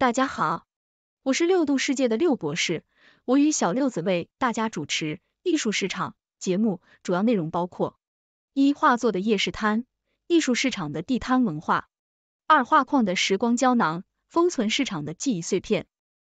大家好，我是六度世界的六博士，我与小六子为大家主持艺术市场节目，主要内容包括：一、画作的夜市摊，艺术市场的地摊文化；二、画框的时光胶囊，封存市场的记忆碎片；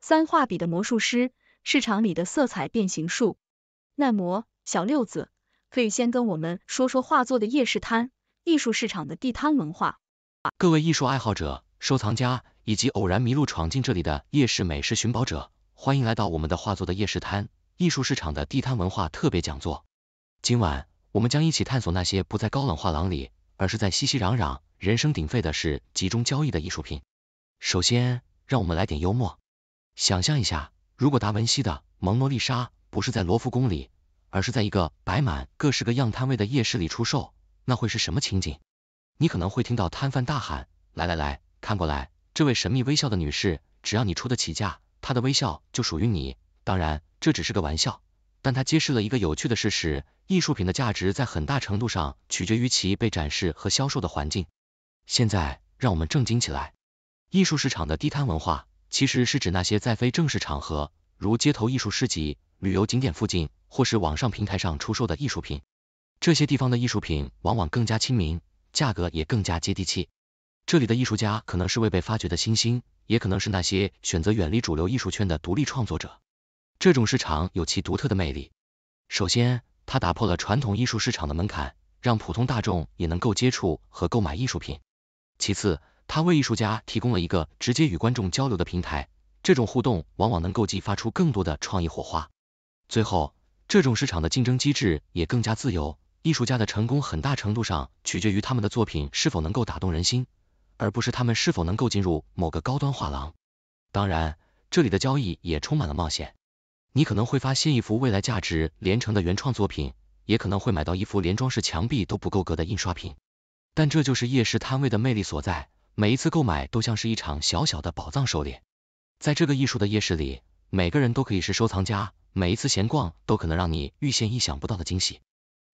三、画笔的魔术师，市场里的色彩变形术。耐磨小六子，可以先跟我们说说画作的夜市摊，艺术市场的地摊文化。各位艺术爱好者、收藏家。以及偶然迷路闯进这里的夜市美食寻宝者，欢迎来到我们的画作的夜市摊艺术市场的地摊文化特别讲座。今晚我们将一起探索那些不在高冷画廊里，而是在熙熙攘攘、人声鼎沸的是集中交易的艺术品。首先，让我们来点幽默。想象一下，如果达文西的《蒙娜丽莎》不是在罗浮宫里，而是在一个摆满各式各样摊位的夜市里出售，那会是什么情景？你可能会听到摊贩大喊：“来来来，看过来！”这位神秘微笑的女士，只要你出得起价，她的微笑就属于你。当然，这只是个玩笑，但她揭示了一个有趣的事实：艺术品的价值在很大程度上取决于其被展示和销售的环境。现在，让我们正经起来。艺术市场的低摊文化，其实是指那些在非正式场合，如街头艺术市集、旅游景点附近或是网上平台上出售的艺术品。这些地方的艺术品往往更加亲民，价格也更加接地气。这里的艺术家可能是未被发掘的新星，也可能是那些选择远离主流艺术圈的独立创作者。这种市场有其独特的魅力。首先，它打破了传统艺术市场的门槛，让普通大众也能够接触和购买艺术品。其次，它为艺术家提供了一个直接与观众交流的平台，这种互动往往能够激发出更多的创意火花。最后，这种市场的竞争机制也更加自由，艺术家的成功很大程度上取决于他们的作品是否能够打动人心。而不是他们是否能够进入某个高端画廊。当然，这里的交易也充满了冒险。你可能会发现一幅未来价值连城的原创作品，也可能会买到一幅连装饰墙壁都不够格的印刷品。但这就是夜市摊位的魅力所在，每一次购买都像是一场小小的宝藏狩猎。在这个艺术的夜市里，每个人都可以是收藏家，每一次闲逛都可能让你遇见意想不到的惊喜。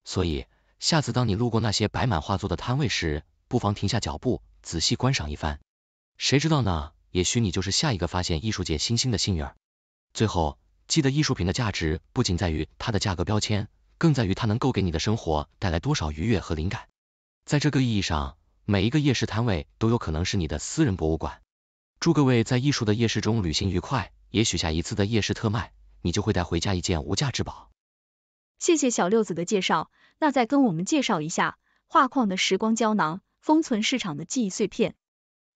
所以，下次当你路过那些摆满画作的摊位时，不妨停下脚步，仔细观赏一番，谁知道呢？也许你就是下一个发现艺术界新星的幸运儿。最后，记得艺术品的价值不仅在于它的价格标签，更在于它能够给你的生活带来多少愉悦和灵感。在这个意义上，每一个夜市摊位都有可能是你的私人博物馆。祝各位在艺术的夜市中旅行愉快，也许下一次的夜市特卖，你就会带回家一件无价之宝。谢谢小六子的介绍，那再跟我们介绍一下画框的时光胶囊。封存市场的记忆碎片。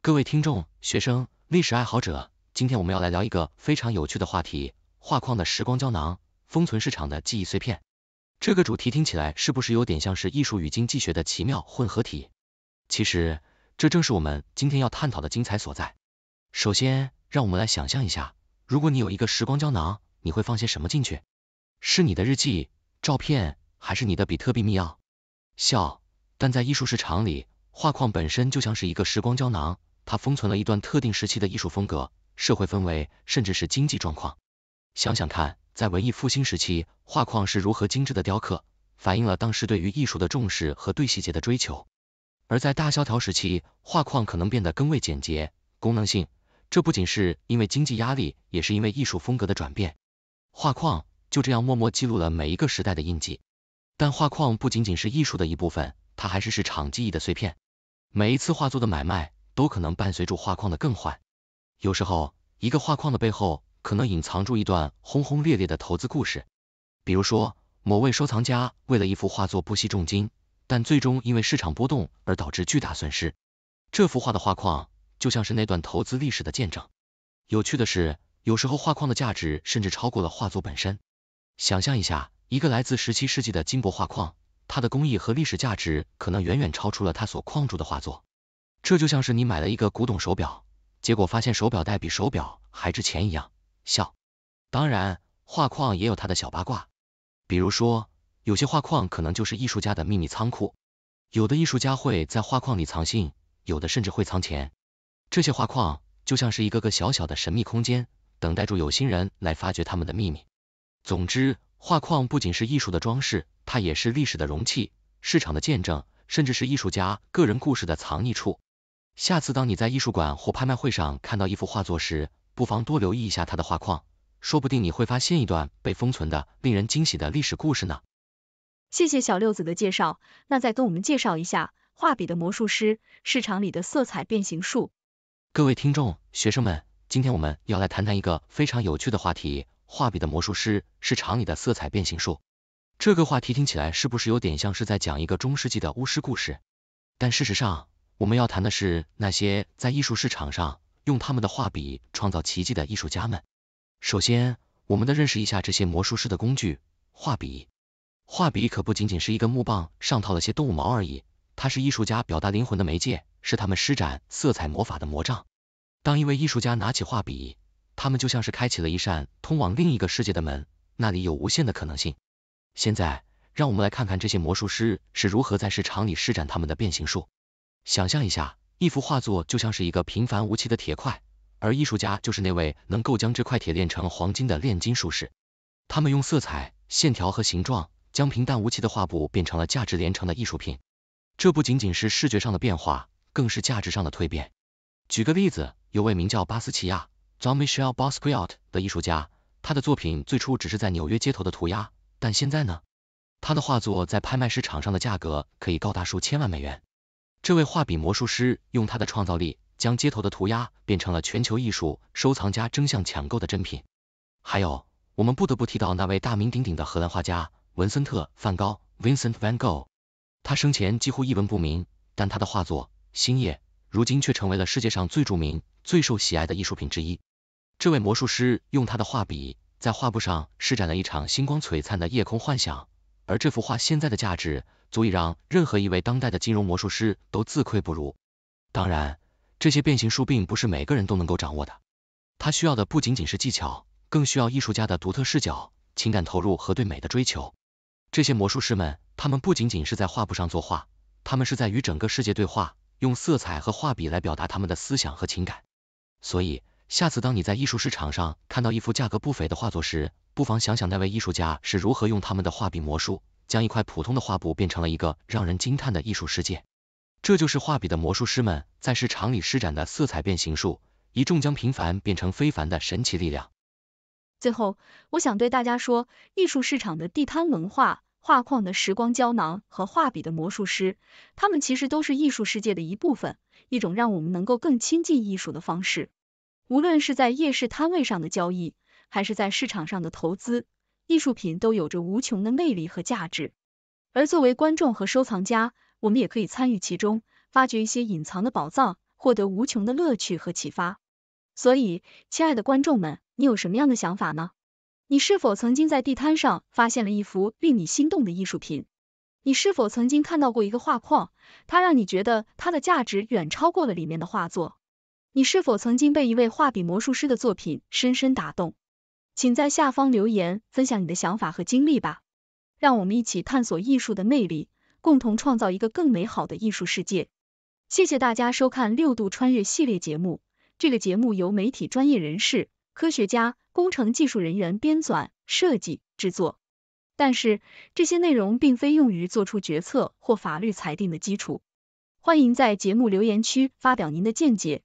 各位听众、学生、历史爱好者，今天我们要来聊一个非常有趣的话题——画框的时光胶囊，封存市场的记忆碎片。这个主题听起来是不是有点像是艺术与经济学的奇妙混合体？其实，这正是我们今天要探讨的精彩所在。首先，让我们来想象一下，如果你有一个时光胶囊，你会放些什么进去？是你的日记、照片，还是你的比特币密钥？笑，但在艺术市场里。画框本身就像是一个时光胶囊，它封存了一段特定时期的艺术风格、社会氛围，甚至是经济状况。想想看，在文艺复兴时期，画框是如何精致的雕刻，反映了当时对于艺术的重视和对细节的追求；而在大萧条时期，画框可能变得更为简洁、功能性。这不仅是因为经济压力，也是因为艺术风格的转变。画框就这样默默记录了每一个时代的印记。但画框不仅仅是艺术的一部分，它还是市场记忆的碎片。每一次画作的买卖，都可能伴随住画框的更换。有时候，一个画框的背后，可能隐藏住一段轰轰烈烈的投资故事。比如说，某位收藏家为了一幅画作不惜重金，但最终因为市场波动而导致巨大损失。这幅画的画框，就像是那段投资历史的见证。有趣的是，有时候画框的价值甚至超过了画作本身。想象一下，一个来自十七世纪的金箔画框。它的工艺和历史价值可能远远超出了它所框住的画作，这就像是你买了一个古董手表，结果发现手表带比手表还值钱一样笑。当然，画框也有它的小八卦，比如说，有些画框可能就是艺术家的秘密仓库，有的艺术家会在画框里藏信，有的甚至会藏钱。这些画框就像是一个个小小的神秘空间，等待住有心人来发掘他们的秘密。总之，画框不仅是艺术的装饰。它也是历史的容器，市场的见证，甚至是艺术家个人故事的藏匿处。下次当你在艺术馆或拍卖会上看到一幅画作时，不妨多留意一下它的画框，说不定你会发现一段被封存的令人惊喜的历史故事呢。谢谢小六子的介绍，那再跟我们介绍一下画笔的魔术师，市场里的色彩变形术。各位听众、学生们，今天我们要来谈谈一个非常有趣的话题——画笔的魔术师，市场里的色彩变形术。这个话题听起来是不是有点像是在讲一个中世纪的巫师故事？但事实上，我们要谈的是那些在艺术市场上用他们的画笔创造奇迹的艺术家们。首先，我们得认识一下这些魔术师的工具——画笔。画笔可不仅仅是一根木棒上套了些动物毛而已，它是艺术家表达灵魂的媒介，是他们施展色彩魔法的魔杖。当一位艺术家拿起画笔，他们就像是开启了一扇通往另一个世界的门，那里有无限的可能性。现在，让我们来看看这些魔术师是如何在市场里施展他们的变形术。想象一下，一幅画作就像是一个平凡无奇的铁块，而艺术家就是那位能够将这块铁炼成黄金的炼金术士。他们用色彩、线条和形状，将平淡无奇的画布变成了价值连城的艺术品。这不仅仅是视觉上的变化，更是价值上的蜕变。举个例子，有位名叫巴斯奇亚 （Jean-Michel Basquiat） 的艺术家，他的作品最初只是在纽约街头的涂鸦。但现在呢，他的画作在拍卖市场上的价格可以高达数千万美元。这位画笔魔术师用他的创造力，将街头的涂鸦变成了全球艺术收藏家争相抢购的珍品。还有，我们不得不提到那位大名鼎鼎的荷兰画家文森特·梵高 （Vincent Van Gogh）。他生前几乎一文不名，但他的画作《星夜》如今却成为了世界上最著名、最受喜爱的艺术品之一。这位魔术师用他的画笔。在画布上施展了一场星光璀璨的夜空幻想，而这幅画现在的价值足以让任何一位当代的金融魔术师都自愧不如。当然，这些变形术并不是每个人都能够掌握的，它需要的不仅仅是技巧，更需要艺术家的独特视角、情感投入和对美的追求。这些魔术师们，他们不仅仅是在画布上作画，他们是在与整个世界对话，用色彩和画笔来表达他们的思想和情感。所以，下次当你在艺术市场上看到一幅价格不菲的画作时，不妨想想那位艺术家是如何用他们的画笔魔术，将一块普通的画布变成了一个让人惊叹的艺术世界。这就是画笔的魔术师们在市场里施展的色彩变形术，一众将平凡变成非凡的神奇力量。最后，我想对大家说，艺术市场的地摊文化、画框的时光胶囊和画笔的魔术师，他们其实都是艺术世界的一部分，一种让我们能够更亲近艺术的方式。无论是在夜市摊位上的交易，还是在市场上的投资，艺术品都有着无穷的魅力和价值。而作为观众和收藏家，我们也可以参与其中，发掘一些隐藏的宝藏，获得无穷的乐趣和启发。所以，亲爱的观众们，你有什么样的想法呢？你是否曾经在地摊上发现了一幅令你心动的艺术品？你是否曾经看到过一个画框，它让你觉得它的价值远超过了里面的画作？你是否曾经被一位画笔魔术师的作品深深打动？请在下方留言分享你的想法和经历吧。让我们一起探索艺术的魅力，共同创造一个更美好的艺术世界。谢谢大家收看《六度穿越》系列节目。这个节目由媒体专业人士、科学家、工程技术人员编纂、设计、制作，但是这些内容并非用于做出决策或法律裁定的基础。欢迎在节目留言区发表您的见解。